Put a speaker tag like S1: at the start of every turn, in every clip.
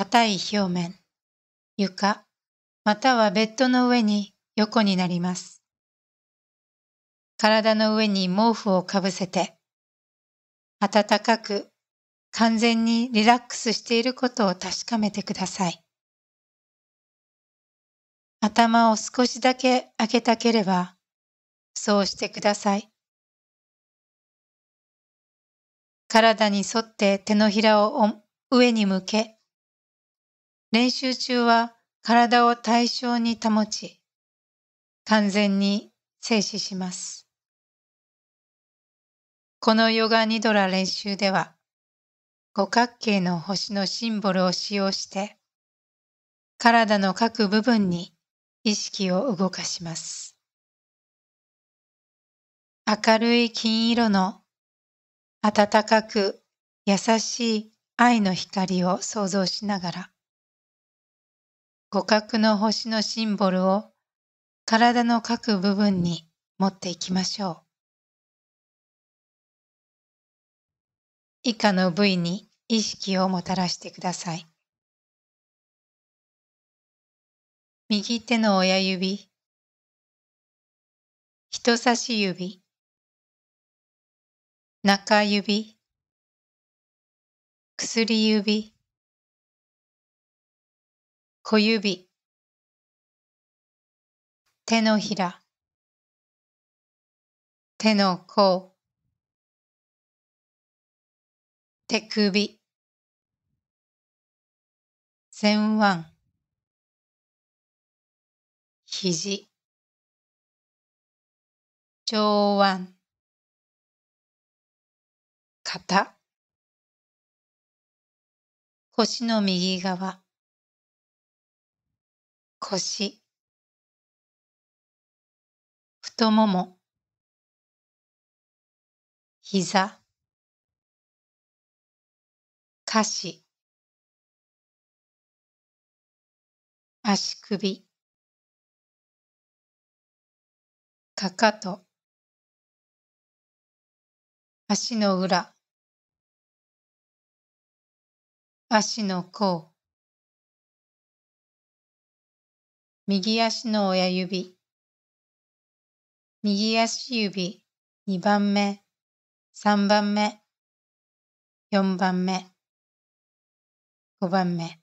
S1: 硬い表面、床、またはベッドの上に横になります。体の上に毛布をかぶせて、暖かく完全にリラックスしていることを確かめてください。頭を少しだけ開けたければ、そうしてください。体に沿って手のひらを上に向け、練習中は体を対象に保ち、完全に静止します。このヨガニドラ練習では、五角形の星のシンボルを使用して、体の各部分に意識を動かします。明るい金色の暖かく優しい愛の光を想像しながら、五角の星のシンボルを体の各部分に持っていきましょう。
S2: 以下の部位に意識をもたらしてください。右手の親指、人差し指、中指、薬指、小指手のひら手の甲手首前腕肘上腕肩腰の右側腰太もも膝下肢足首かかと足の裏足の甲右足の親指、右足指、2番目、3番目、4番目、5番目。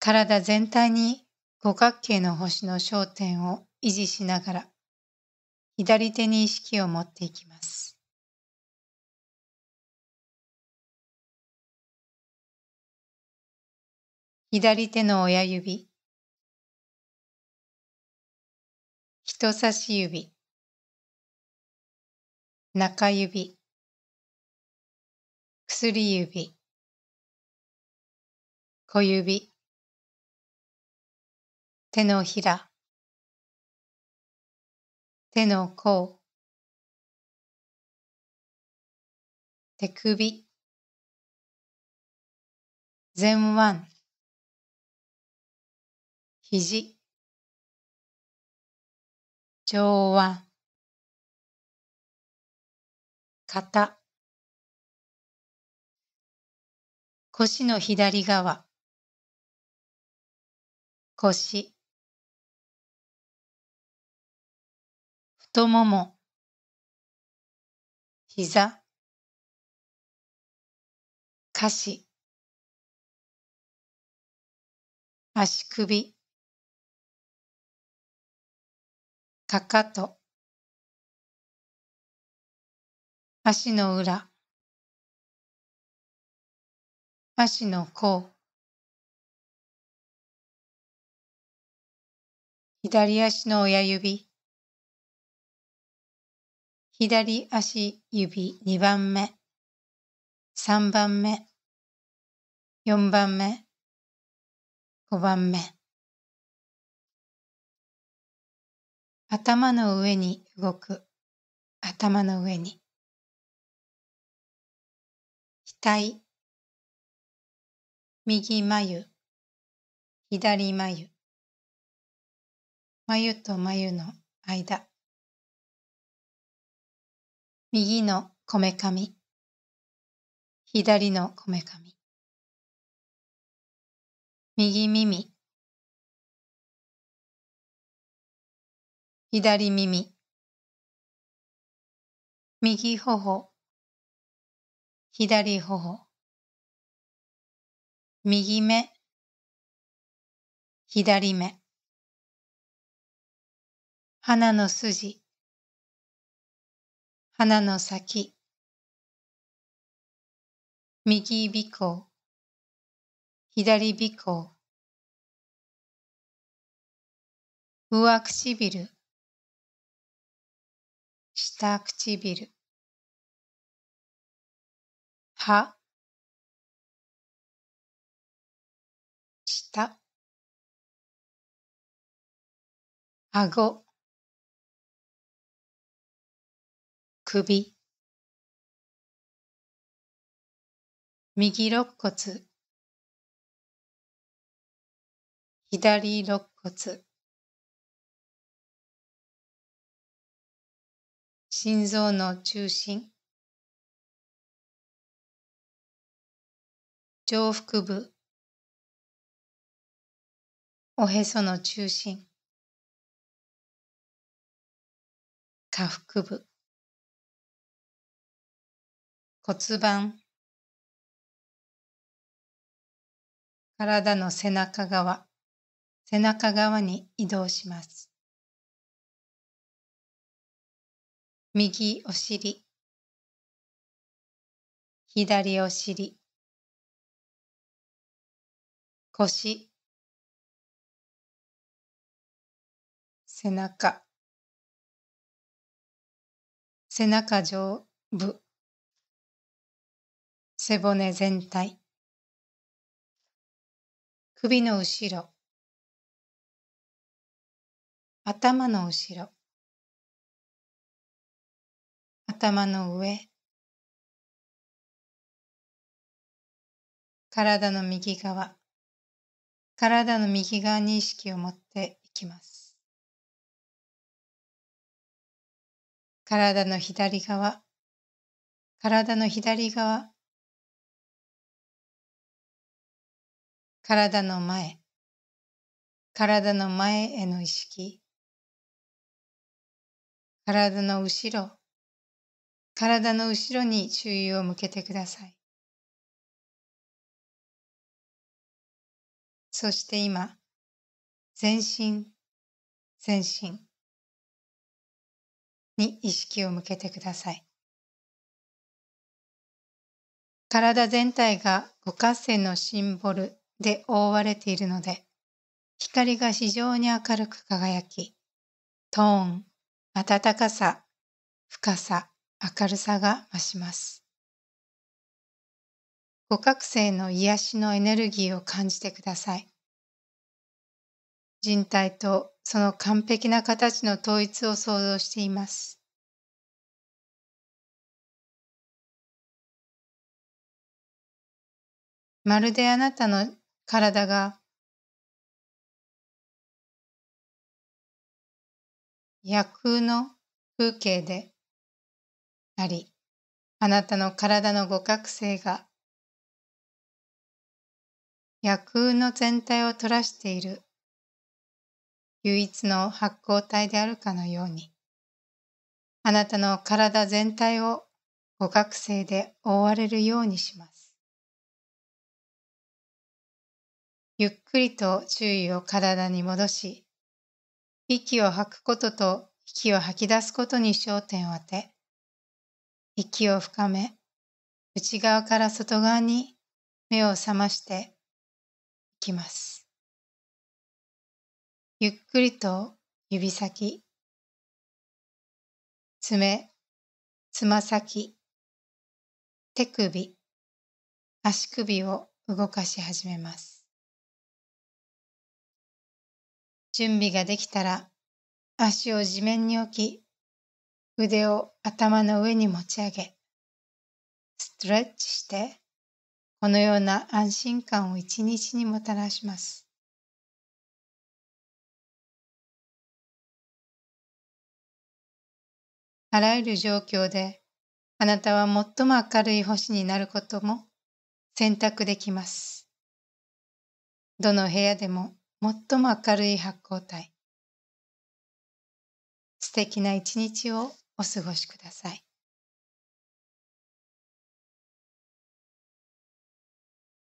S2: 体全体
S1: に五角形の星の焦点を維持しながら、左
S2: 手に意識を持っていきます。左手の親指、人差し指、中指、薬指、小指、手のひら、手の甲、手首、前腕、肘上腕肩腰の左側腰太もも膝下肢足首かかと足の裏足の甲左足の親指左足指2番目3番目4番目5番目頭の上に動く、頭の上に。額、右眉、左眉。眉と眉の間。右のこめかみ、左のこめかみ。右耳、左耳右頬左頬右目左目鼻の筋鼻の先右鼻孔左鼻孔上唇下唇歯下顎首右肋骨左肋骨心臓の中心上腹部おへその中心下腹部骨盤体の背中側背中側に移動します右お尻左お尻腰背中背中上部背骨全体首の後ろ頭の後ろ頭の上体の右側体の右側に意識を持っていきます体の左側体の左側体の前体の前への意識体の後ろ体の後ろに注意を向けてください。そして今、全身、全身に意識を向けてください。体全
S1: 体が五合線のシンボルで覆われているので、光が非常に明るく輝き、トーン、暖かさ、深さ、明るさが増します。五角醒の癒しのエネルギーを感じてください。
S2: 人体とその完璧な形の統一を想像しています。まるであなたの体が夜空の風景であり、あなたの体の五角醒が夜空の全体を取らしている唯一の発光体であるかのように、
S1: あなたの体全体を五角醒で覆われるようにします。ゆっくりと注意を体に戻し、息を吐くことと息を吐き出すことに焦点を当て、息を深め、内側から外側
S2: に目を覚ましていきます。ゆっくりと指先、爪、つま先、手首、足首を動かし始めます。準備ができたら足を地面に置き、
S1: 腕を頭の上に持ち上げ、ストレッチして、
S2: このような安心感を一日にもたらします。あらゆる状況で、あなたは最も明るい星になることも
S1: 選択できます。どの部屋でも最も明
S2: るい発光体。素敵な一日をお過ごしください。